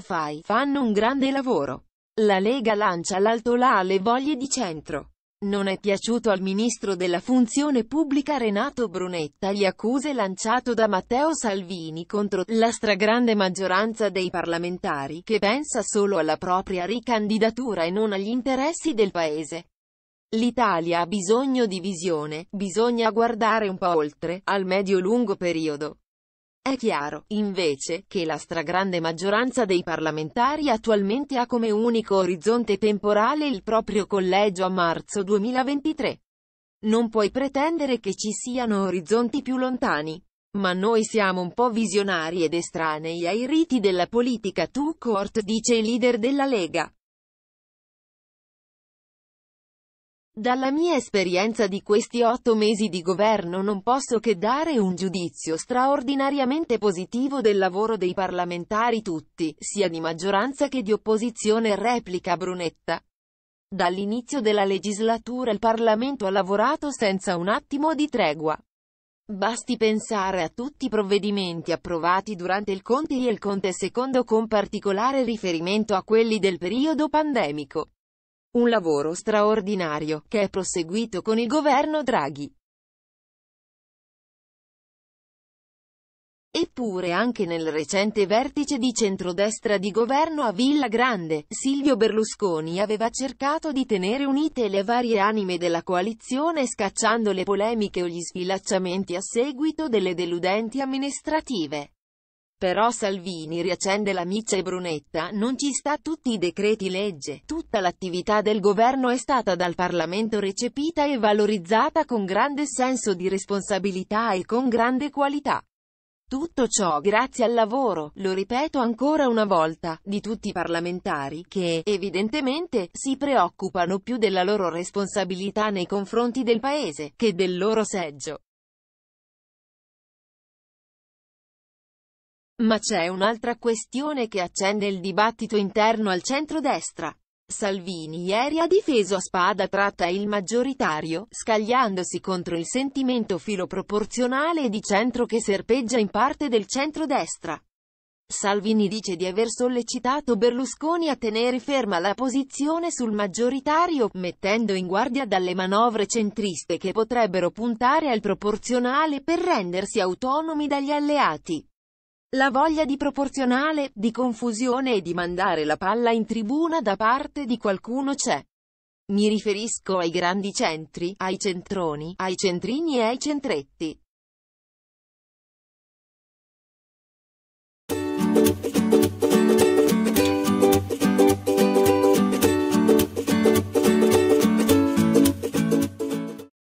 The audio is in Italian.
fai fanno un grande lavoro. La Lega lancia l'altolà alle voglie di centro. Non è piaciuto al ministro della funzione pubblica Renato Brunetta gli accuse lanciato da Matteo Salvini contro la stragrande maggioranza dei parlamentari che pensa solo alla propria ricandidatura e non agli interessi del paese. L'Italia ha bisogno di visione, bisogna guardare un po' oltre, al medio-lungo periodo. È chiaro, invece, che la stragrande maggioranza dei parlamentari attualmente ha come unico orizzonte temporale il proprio collegio a marzo 2023. Non puoi pretendere che ci siano orizzonti più lontani. Ma noi siamo un po' visionari ed estranei ai riti della politica tu court, dice il leader della Lega. Dalla mia esperienza di questi otto mesi di governo non posso che dare un giudizio straordinariamente positivo del lavoro dei parlamentari tutti, sia di maggioranza che di opposizione replica Brunetta. Dall'inizio della legislatura il Parlamento ha lavorato senza un attimo di tregua. Basti pensare a tutti i provvedimenti approvati durante il Conte e il Conte II con particolare riferimento a quelli del periodo pandemico. Un lavoro straordinario, che è proseguito con il governo Draghi. Eppure anche nel recente vertice di centrodestra di governo a Villa Grande, Silvio Berlusconi aveva cercato di tenere unite le varie anime della coalizione scacciando le polemiche o gli sfilacciamenti a seguito delle deludenti amministrative. Però Salvini riaccende la miccia e Brunetta, non ci sta tutti i decreti legge, tutta l'attività del governo è stata dal Parlamento recepita e valorizzata con grande senso di responsabilità e con grande qualità. Tutto ciò grazie al lavoro, lo ripeto ancora una volta, di tutti i parlamentari, che, evidentemente, si preoccupano più della loro responsabilità nei confronti del Paese, che del loro seggio. Ma c'è un'altra questione che accende il dibattito interno al centro-destra. Salvini ieri ha difeso a spada tratta il maggioritario, scagliandosi contro il sentimento filoproporzionale di centro che serpeggia in parte del centro-destra. Salvini dice di aver sollecitato Berlusconi a tenere ferma la posizione sul maggioritario, mettendo in guardia dalle manovre centriste che potrebbero puntare al proporzionale per rendersi autonomi dagli alleati. La voglia di proporzionale, di confusione e di mandare la palla in tribuna da parte di qualcuno c'è. Mi riferisco ai grandi centri, ai centroni, ai centrini e ai centretti.